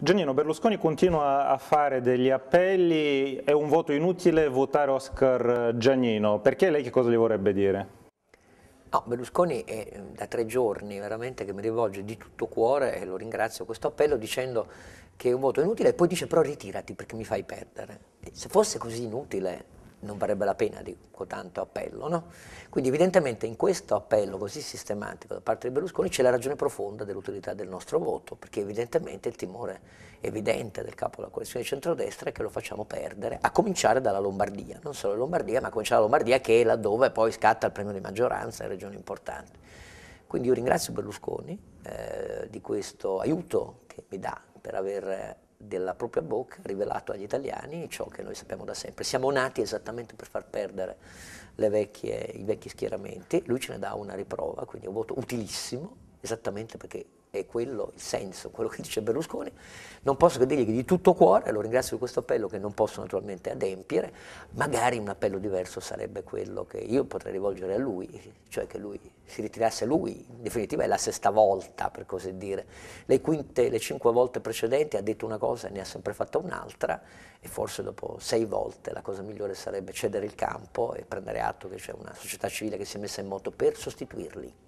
Giannino Berlusconi continua a fare degli appelli, è un voto inutile votare Oscar Giannino, perché lei che cosa gli vorrebbe dire? No, Berlusconi è mm, da tre giorni veramente che mi rivolge di tutto cuore e lo ringrazio questo appello dicendo che è un voto inutile e poi dice però ritirati perché mi fai perdere. Se fosse così inutile non varrebbe la pena di tanto appello. No? Quindi evidentemente in questo appello così sistematico da parte di Berlusconi c'è la ragione profonda dell'utilità del nostro voto, perché evidentemente il timore evidente del capo della coalizione di centrodestra è che lo facciamo perdere, a cominciare dalla Lombardia, non solo la Lombardia, ma a cominciare dalla Lombardia che è laddove poi scatta il premio di maggioranza in regioni importanti. Quindi io ringrazio Berlusconi eh, di questo aiuto che mi dà per aver della propria bocca rivelato agli italiani ciò che noi sappiamo da sempre. Siamo nati esattamente per far perdere vecchie, i vecchi schieramenti, lui ce ne dà una riprova, quindi è un voto utilissimo, esattamente perché è quello il senso, quello che dice Berlusconi. Non posso che dirgli che di tutto cuore, lo ringrazio di questo appello che non posso naturalmente adempiere, magari un appello diverso sarebbe quello che io potrei rivolgere a lui, cioè che lui si ritirasse lui, in definitiva è la sesta volta per così dire. Le, quinte, le cinque volte precedenti ha detto una cosa e ne ha sempre fatta un'altra e forse dopo sei volte la cosa migliore sarebbe cedere il campo e prendere atto che c'è una società civile che si è messa in moto per sostituirli.